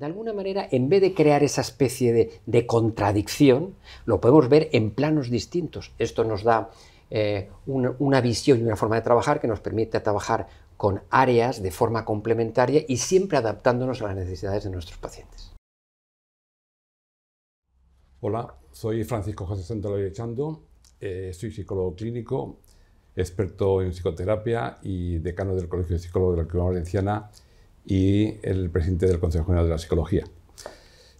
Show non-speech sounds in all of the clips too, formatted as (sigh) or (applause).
de alguna manera, en vez de crear esa especie de, contradicción, lo podemos ver en planos distintos. Esto nos da eh, una, visión y una forma de trabajar que nos permite trabajar con áreas de forma complementaria y siempre adaptándonos a las necesidades de nuestros pacientes. Hola, soy Francisco José de Echando, eh, soy psicólogo clínico, experto en psicoterapia y decano del Colegio de Psicólogos de la Comunidad Valenciana y el presidente del Consejo General de la Psicología.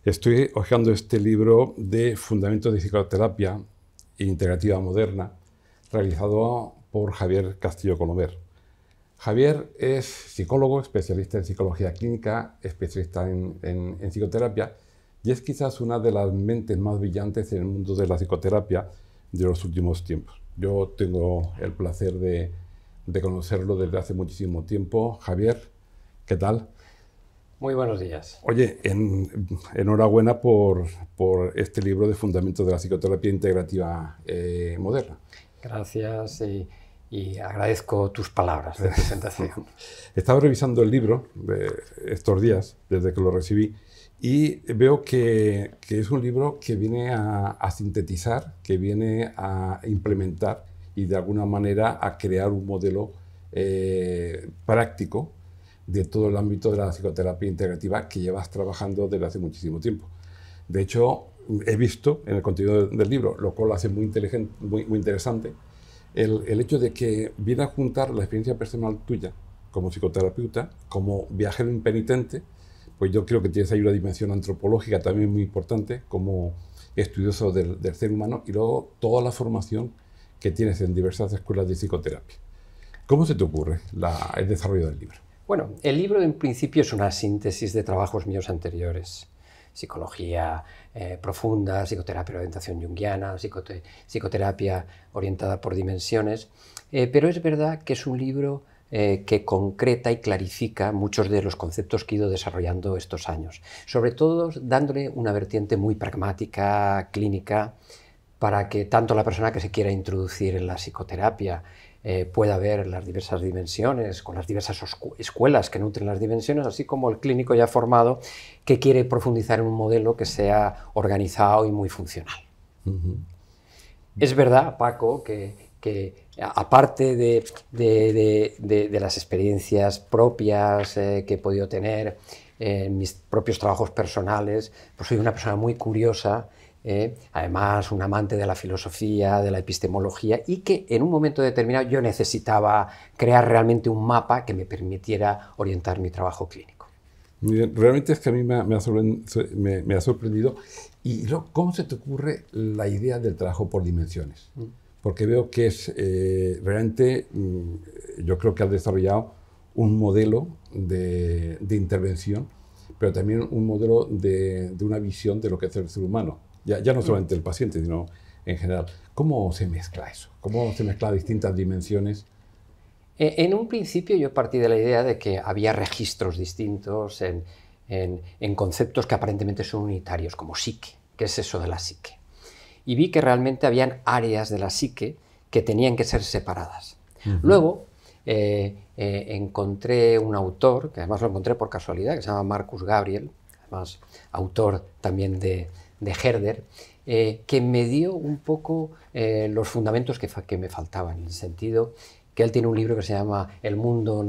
Estoy hojeando este libro de Fundamentos de Psicoterapia Integrativa Moderna, realizado por Javier Castillo Colomer. Javier es psicólogo, especialista en psicología clínica, especialista en, psicoterapia, y es quizás una de las mentes más brillantes en el mundo de la psicoterapia de los últimos tiempos. Yo tengo el placer de, de conocerlo desde hace muchísimo tiempo. Javier, ¿Qué tal? Muy buenos días. Oye, enhorabuena por, este libro de Fundamentos de la Psicoterapia Integrativa eh, Moderna. Gracias y, agradezco tus palabras de presentación. (laughs) Estaba revisando el libro estos días, desde que lo recibí, y veo que, es un libro que viene a, sintetizar, que viene a implementar y de alguna manera a crear un modelo eh, práctico de todo el ámbito de la psicoterapia integrativa que llevas trabajando desde hace muchísimo tiempo. De hecho, he visto en el contenido del libro, lo cual lo hace muy, inteligente, muy, interesante, el, hecho de que viene a juntar la experiencia personal tuya como psicoterapeuta, como viajero impenitente, pues yo creo que tienes ahí una dimensión antropológica también muy importante como estudioso del, del ser humano y luego toda la formación que tienes en diversas escuelas de psicoterapia. ¿Cómo se te ocurre el desarrollo del libro? Bueno, el libro en principio es una síntesis de trabajos míos anteriores. Psicología eh, profunda, psicoterapia orientación junguiana, psicoterapia orientada por dimensiones. Eh, pero es verdad que es un libro eh, que concreta y clarifica muchos de los conceptos que he ido desarrollando estos años, sobre todo dándole una vertiente muy pragmática, clínica, para que tanto la persona que se quiera introducir en la psicoterapia eh, pueda ver las diversas dimensiones, con las diversas escuelas que nutren las dimensiones, así como el clínico ya formado que quiere profundizar en un modelo que sea organizado y muy funcional. Es verdad, Paco, que, aparte de, las experiencias propias eh, que he podido tener en mis propios trabajos personales, pues soy una persona muy curiosa ¿eh? además un amante de la filosofía, de la epistemología, y que en un momento determinado yo necesitaba crear realmente un mapa que me permitiera orientar mi trabajo clínico. Realmente es que a mí me, ha, sorprendido, ¿Y cómo se te ocurre la idea del trabajo por dimensiones? Mm. Porque veo que es eh, realmente, mm, yo creo que has desarrollado un modelo de, intervención, pero también un modelo de, de una visión de lo que es el ser humano ya, no solamente mm. el paciente, sino en general. ¿Cómo se mezcla eso? ¿Cómo se mezclan distintas dimensiones? E, en un principio yo partí de la idea de que había registros distintos en, conceptos que aparentemente son unitarios, como psique. ¿Qué es eso de la psique? Y vi que realmente habían áreas de la psique que tenían que ser separadas. Luego eh, eh, encontré un autor, que además lo encontré por casualidad, que se llama Marcus Gabriel, además autor también de, de Herder, eh, que me dio un poco eh, los fundamentos que, me faltaban, en el sentido que él tiene un libro que se llama El mundo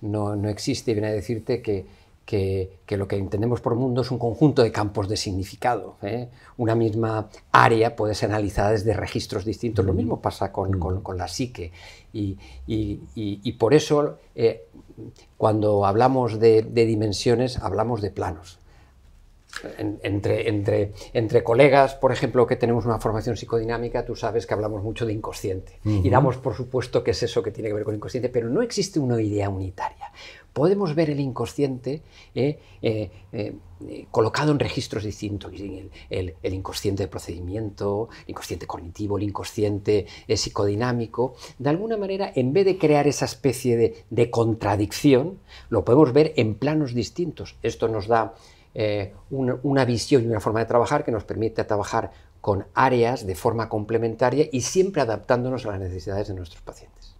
no, existe y viene a decirte que, lo que entendemos por mundo es un conjunto de campos de significado. ¿eh? Una misma área puede ser analizada desde registros distintos. Lo mismo pasa con, la psique. Y, por eso, cuando hablamos de, dimensiones, hablamos de planos entre, entre, entre, colegas, por ejemplo, que tenemos una formación psicodinámica, tú sabes que hablamos mucho de inconsciente y damos por supuesto que es eso que tiene que ver con inconsciente, pero no existe una idea unitaria. Podemos ver el inconsciente eh, eh, eh, colocado en registros distintos, el, inconsciente de procedimiento, el inconsciente cognitivo, el inconsciente psicodinámico. De alguna manera, en vez de crear esa especie de contradicción, lo podemos ver en planos distintos. Esto nos da eh, una, visión y una forma de trabajar que nos permite trabajar con áreas de forma complementaria y siempre adaptándonos a las necesidades de nuestros pacientes.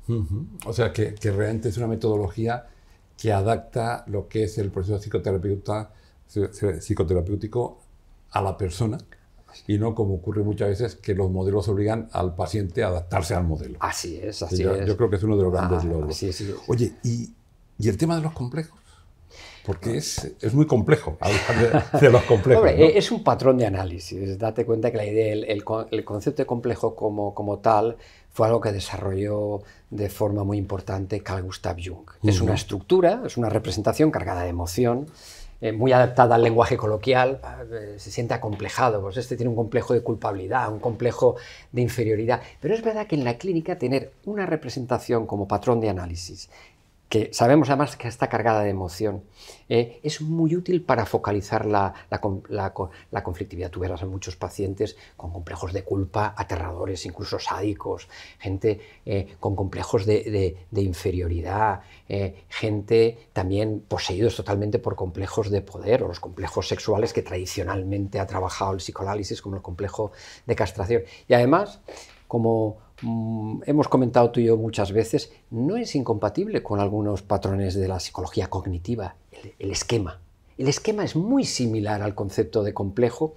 O sea, que, realmente es una metodología que adapta lo que es el proceso psicoterapeuta, psicoterapéutico a la persona y no como ocurre muchas veces que los modelos obligan al paciente a adaptarse al modelo. Así es, así es. Yo creo que es uno de los grandes ah, logros. Oye, ¿y el tema de los complejos? porque es, es, muy complejo hablar de, los complejos. E, es un patrón de análisis. Date cuenta que la idea, el, concepto de complejo como, tal fue algo que desarrolló de forma muy importante Carl Gustav Jung. Es una estructura, es una representación cargada de emoción, eh, muy adaptada al lenguaje coloquial, ah, eh, se siente acomplejado, pues este tiene un complejo de culpabilidad, un complejo de inferioridad. Pero es verdad que en la clínica tener una representación como patrón de análisis que sabemos además que está cargada de emoción, eh, es muy útil para focalizar la, conflictividad. Tú verás a muchos pacientes con complejos de culpa, aterradores, incluso sádicos, gente eh, con complejos de, inferioridad, eh, gente también poseídos totalmente por complejos de poder o los complejos sexuales que tradicionalmente ha trabajado el psicoanálisis como el complejo de castración. Y además, como Mm, hemos comentado tú y yo muchas veces, no es incompatible con algunos patrones de la psicología cognitiva, el, esquema. El esquema es muy similar al concepto de complejo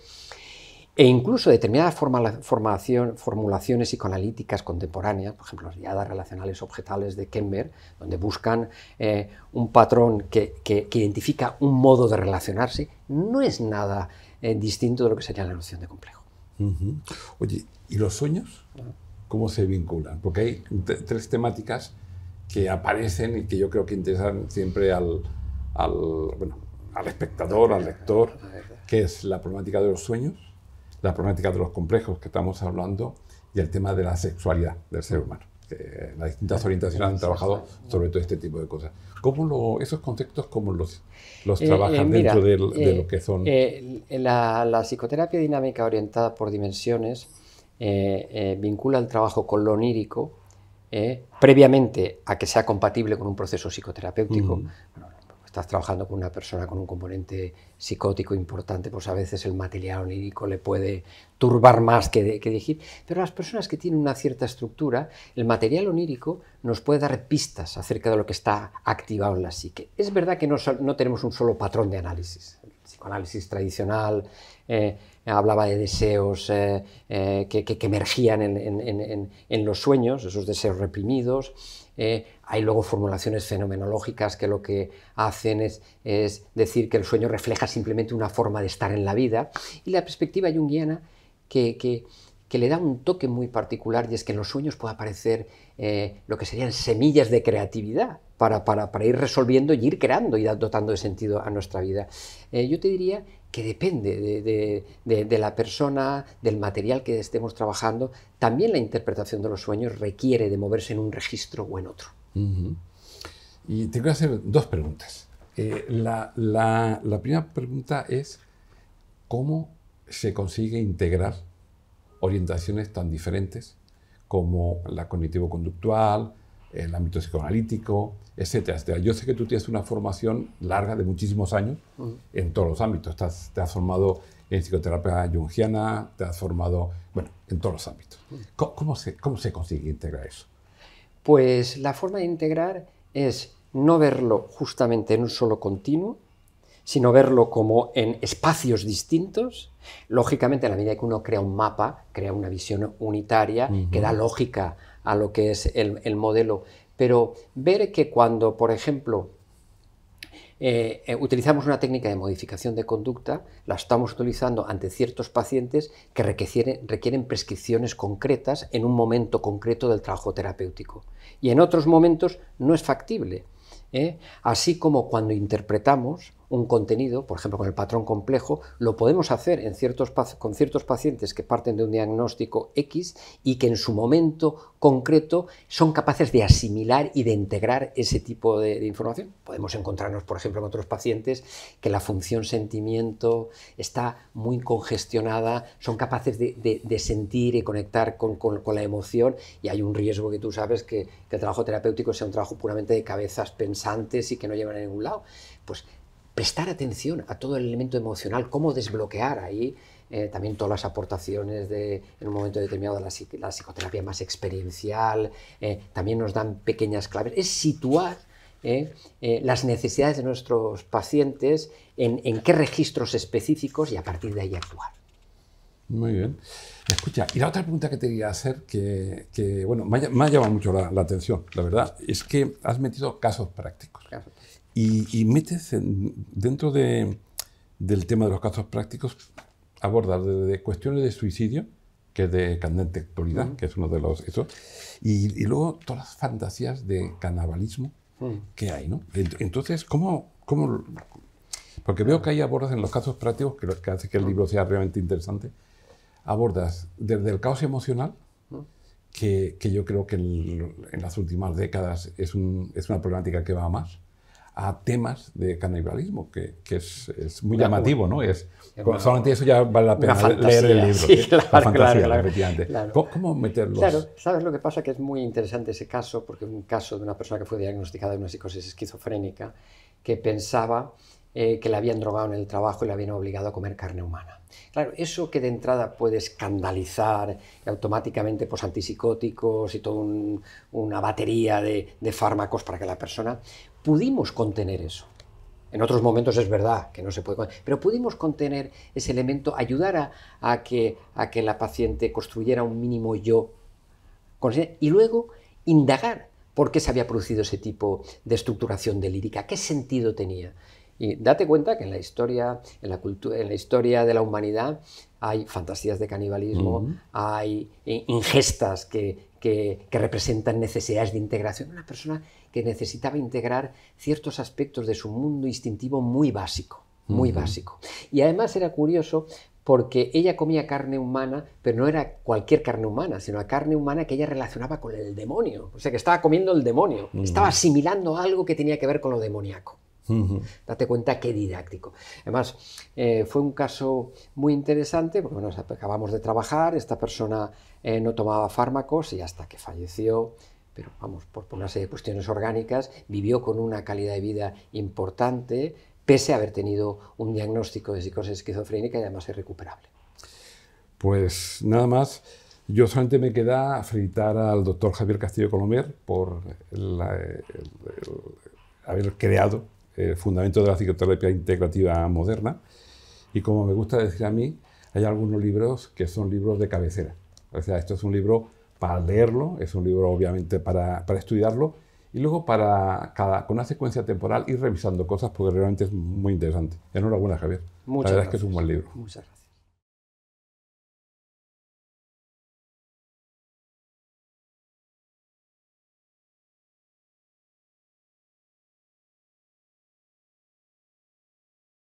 e incluso determinadas formación, formulaciones psicoanalíticas contemporáneas, por ejemplo, las guiadas relacionales objetales de Kemmer, donde buscan eh, un patrón que, identifica un modo de relacionarse, no es nada eh, distinto de lo que sería la noción de complejo. Oye, ¿y los sueños? Ah cómo se vinculan. Porque hay tres temáticas que aparecen y que yo creo que interesan siempre al, al, bueno, al espectador, al lector, que es la problemática de los sueños, la problemática de los complejos que estamos hablando y el tema de la sexualidad del ser humano. las distintas orientaciones han trabajado sobre todo este tipo de cosas. ¿Cómo esos conceptos, cómo los, los eh, trabajan eh, dentro de, lo eh, que son? la, la psicoterapia dinámica orientada por dimensiones eh, eh, vincula el trabajo con lo onírico eh, previamente a que sea compatible con un proceso psicoterapéutico. Mm. estás trabajando con una persona con un componente psicótico importante, pues a veces el material onírico le puede turbar más que, que dirigir. Pero las personas que tienen una cierta estructura, el material onírico nos puede dar pistas acerca de lo que está activado en la psique. Es verdad que no tenemos un solo patrón de análisis psicoanálisis tradicional, eh, hablaba de deseos eh, eh, que, emergían en, los sueños, esos deseos reprimidos. hay luego formulaciones fenomenológicas que lo que hacen es, decir que el sueño refleja simplemente una forma de estar en la vida. Y la perspectiva junguiana que que le da un toque muy particular y es que en los sueños puede aparecer eh, lo que serían semillas de creatividad para, ir resolviendo y ir creando y dotando de sentido a nuestra vida. Eh, yo te diría que depende de, la persona, del material que estemos trabajando, también la interpretación de los sueños requiere de moverse en un registro o en otro. Y tengo que hacer dos preguntas. Eh, la, la primera pregunta es, ¿cómo se consigue integrar orientaciones tan diferentes como la cognitivo-conductual, el ámbito psicoanalítico, etcétera, Yo sé que tú tienes una formación larga de muchísimos años en todos los ámbitos. te has formado en psicoterapia jungiana, te has formado, bueno, en todos los ámbitos. ¿Cómo, se, consigue integrar eso? Pues la forma de integrar es no verlo justamente en un solo continuo, sino verlo como en espacios distintos. Lógicamente, a la medida que uno crea un mapa, crea una visión unitaria que da lógica a lo que es el, modelo. Pero ver que cuando, por ejemplo, eh, eh, utilizamos una técnica de modificación de conducta, la estamos utilizando ante ciertos pacientes que requieren, requieren, prescripciones concretas en un momento concreto del trabajo terapéutico. Y en otros momentos no es factible. ¿eh? Así como cuando interpretamos un contenido, por ejemplo, con el patrón complejo, lo podemos hacer en ciertos, con ciertos pacientes que parten de un diagnóstico X y que en su momento concreto son capaces de asimilar y de integrar ese tipo de, información. Podemos encontrarnos, por ejemplo, con otros pacientes que la función sentimiento está muy congestionada, son capaces de, sentir y conectar con, la emoción y hay un riesgo que tú sabes que, el trabajo terapéutico sea un trabajo puramente de cabezas pensantes y que no llevan a ningún lado. Pues prestar atención a todo el elemento emocional, cómo desbloquear ahí eh, también todas las aportaciones de, en un momento determinado de la, psicoterapia más experiencial, eh, también nos dan pequeñas claves, es situar eh, las necesidades de nuestros pacientes en, qué registros específicos y a partir de ahí actuar. Muy bien. Escucha, y la otra pregunta que te quería hacer, que, que bueno, me ha, llamado mucho la, atención, la verdad, es que has metido casos prácticos y, metes dentro del tema de los casos prácticos abordar desde cuestiones de suicidio, que es de candente actualidad, que es uno de los... Eso, y, luego todas las fantasías de canibalismo mm. que hay, ¿no? Entonces, ¿cómo, cómo porque veo que ahí abordas en los casos prácticos, que, que hace que el mm. libro sea realmente interesante, abordas desde el caos emocional, mm. que, que yo creo que en las últimas décadas es, un, es, una problemática que va más, a temas de canibalismo, que, es, muy llamativo, ¿no? Es, solamente eso ya vale la pena leer el libro. ¿eh? la fantasía, ¿Cómo, meterlos? Claro, ¿sabes lo que pasa? Que es muy interesante ese caso, porque es un caso de una persona que fue diagnosticada de una psicosis esquizofrénica que pensaba eh, que la habían drogado en el trabajo y la habían obligado a comer carne humana. Claro, eso que de entrada puede escandalizar automáticamente pues, antipsicóticos y toda una batería de, de, fármacos para que la persona, pudimos contener eso. En otros momentos es verdad que no se puede, pero pudimos contener ese elemento, ayudar a, que, a que la paciente construyera un mínimo yo y luego indagar por qué se había producido ese tipo de estructuración delírica, qué sentido tenía. Y date cuenta que en la historia, en la, en la historia de la humanidad hay fantasías de canibalismo, hay eh, ingestas que, que representan necesidades de integración. Una persona que necesitaba integrar ciertos aspectos de su mundo instintivo muy básico, muy básico. Y además era curioso porque ella comía carne humana, pero no era cualquier carne humana, sino la carne humana que ella relacionaba con el demonio. O sea, que estaba comiendo el demonio, estaba asimilando algo que tenía que ver con lo demoníaco. Date cuenta qué didáctico. Además, eh, fue un caso muy interesante, porque bueno, acabamos de trabajar, esta persona eh, no tomaba fármacos y hasta que falleció pero vamos, por, ponerse una serie de cuestiones orgánicas, vivió con una calidad de vida importante, pese a haber tenido un diagnóstico de psicosis esquizofrénica y además irrecuperable. Pues nada más. Yo solamente me queda felicitar al doctor Javier Castillo Colomer por haber creado el fundamento de la psicoterapia integrativa moderna. Y como me gusta decir a mí, hay algunos libros que son libros de cabecera. O sea, esto es un libro para leerlo, es un libro obviamente para, estudiarlo, y luego para cada, con una secuencia temporal ir revisando cosas porque realmente es muy interesante. Enhorabuena, Javier. Muchas La verdad es que es un buen libro. Muchas gracias.